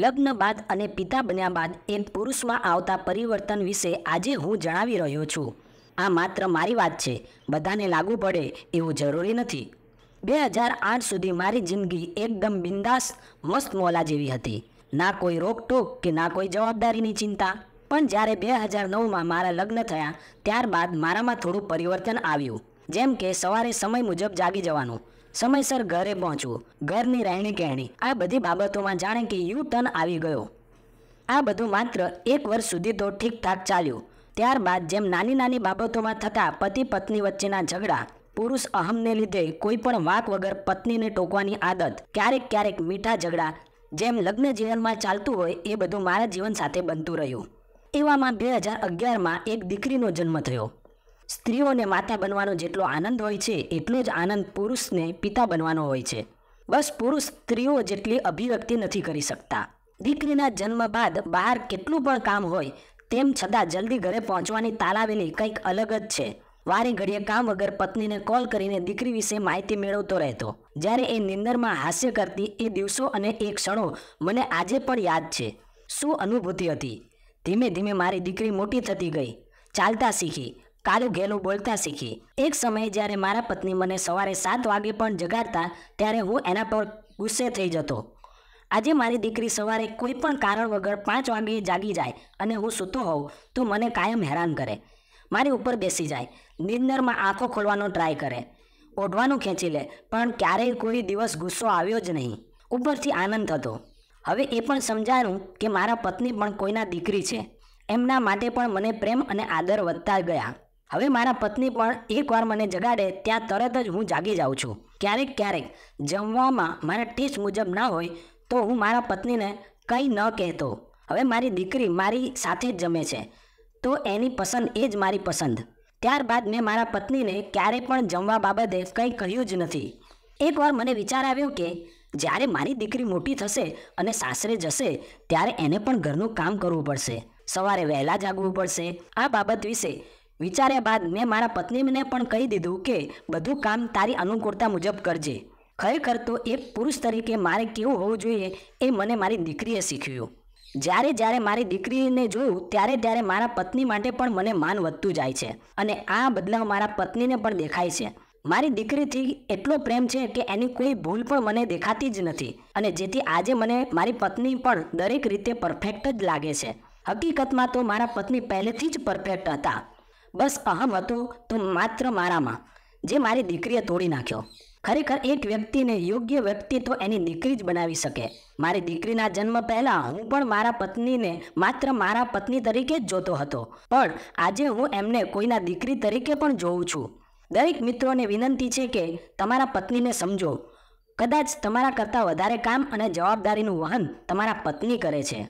લગ્ન બાદ અને પિતા બન્યા બાદ એમ પુરુષમાં આવતા પરિવર્તન વિશે આજે હું જણાવી રહ્યો છું આ માત્ર મારી વાત છે બધાને લાગુ પડે એવું જરૂરી નથી બે હજાર આઠ સુધી મારી જિંદગી એકદમ બિંદાસ મસ્ત મોલા જેવી હતી ના કોઈ રોકટોક કે ના કોઈ જવાબદારીની ચિંતા પણ જ્યારે બે હજાર નવમાં મારા લગ્ન થયા ત્યારબાદ મારામાં થોડું પરિવર્તન આવ્યું જેમ કે સવારે સમય મુજબ જાગી જવાનું સમયસર ઘરે પહોંચવું ઘરની રહેણી કહેણી આ બધી બાબતોમાં જાણે કે યુ ટર્ન આવી ગયો આ બધું માત્ર એક વર્ષ સુધી તો ઠીકઠાક ચાલ્યું ત્યારબાદ જેમ નાની નાની બાબતોમાં થતા પતિ પત્ની વચ્ચેના ઝઘડા પુરુષ અહમને લીધે કોઈ પણ વાક વગર પત્નીને ટોકવાની આદત ક્યારેક ક્યારેક મીઠા ઝઘડા જેમ લગ્ન જીવનમાં ચાલતું હોય એ બધું મારા જીવન સાથે બનતું રહ્યું એવામાં બે હજાર અગિયારમાં એક દીકરીનો જન્મ થયો સ્ત્રીઓને માતા બનવાનો જેટલો આનંદ હોય છે એટલો જ આનંદ પુરુષને પિતા બનવાનો હોય છે બસ પુરુષ સ્ત્રીઓ જેટલી અભિવ્યક્તિ નથી કરી શકતા દીકરીના જન્મ બાદ બહાર કેટલું પણ કામ હોય તેમ છતાં જલ્દી ઘરે પહોંચવાની તાલાવેલી કંઈક અલગ જ છે વારે ઘડીએ કામ વગર પત્નીને કોલ કરીને દીકરી વિશે માહિતી મેળવતો રહેતો જ્યારે એ નિંદરમાં હાસ્ય કરતી એ દિવસો અને એ ક્ષણો મને આજે પણ યાદ છે શું અનુભૂતિ હતી ધીમે ધીમે મારી દીકરી મોટી થતી ગઈ ચાલતા શીખી કાલું ઘેલું બોલતા શીખી એક સમયે જ્યારે મારા પત્ની મને સવારે સાત વાગે પણ જગાડતા ત્યારે હું એના પર ગુસ્સે થઈ જતો આજે મારી દીકરી સવારે કોઈ પણ કારણ વગર પાંચ વાગે જાગી જાય અને હું સૂતો હોઉં તો મને કાયમ હેરાન કરે મારી ઉપર બેસી જાય નિંદરમાં આંખો ખોલવાનો ટ્રાય કરે ઓઢવાનું ખેંચી લે પણ ક્યારેય કોઈ દિવસ ગુસ્સો આવ્યો જ નહીં ઉપરથી આનંદ થતો હવે એ પણ સમજાણું કે મારા પત્ની પણ કોઈના દીકરી છે એમના માટે પણ મને પ્રેમ અને આદર વધતા ગયા હવે મારા પત્ની પણ એકવાર મને જગાડે ત્યાં તરત જ હું જાગી જાઉં છું ક્યારેક ક્યારેક જમવામાં મારા ટેસ્ટ મુજબ ના હોય તો હું મારા પત્નીને કંઈ ન કહેતો હવે મારી દીકરી મારી સાથે જ જમે છે તો એની પસંદ એ જ મારી પસંદ ત્યારબાદ મેં મારા પત્નીને ક્યારે પણ જમવા બાબતે કંઈ કહ્યું જ નથી એકવાર મને વિચાર આવ્યો કે જ્યારે મારી દીકરી મોટી થશે અને સાસરે જશે ત્યારે એને પણ ઘરનું કામ કરવું પડશે સવારે વહેલા જાગવું પડશે આ બાબત વિશે વિચાર્યા બાદ મેં મારા પત્નીને પણ કહી દીધું કે બધું કામ તારી અનુકૂળતા મુજબ કરજે ખરેખર તો એક પુરુષ તરીકે મારે કેવું હોવું જોઈએ એ મને મારી દીકરીએ શીખ્યું જ્યારે જ્યારે મારી દીકરીને જોયું ત્યારે ત્યારે મારા પત્ની માટે પણ મને માન વધતું જાય છે અને આ બદલાવ મારા પત્નીને પણ દેખાય છે મારી દીકરીથી એટલો પ્રેમ છે કે એની કોઈ ભૂલ પણ મને દેખાતી જ નથી અને જેથી આજે મને મારી પત્ની પણ દરેક રીતે પરફેક્ટ જ લાગે છે હકીકતમાં તો મારા પત્ની પહેલેથી જ પરફેક્ટ હતા બસ અહમ હતું તો માત્ર મારામાં જે મારી દીકરીએ તોડી નાખ્યો ખરેખર એક વ્યક્તિને યોગ્ય વ્યક્તિ તો એની દીકરી જ બનાવી શકે મારી દીકરીના જન્મ પહેલાં હું પણ મારા પત્નીને માત્ર મારા પત્ની તરીકે જ જોતો હતો પણ આજે હું એમને કોઈના દીકરી તરીકે પણ જોઉં છું દરેક મિત્રોને વિનંતી છે કે તમારા પત્નીને સમજો કદાચ તમારા કરતાં વધારે કામ અને જવાબદારીનું વહન તમારા પત્ની કરે છે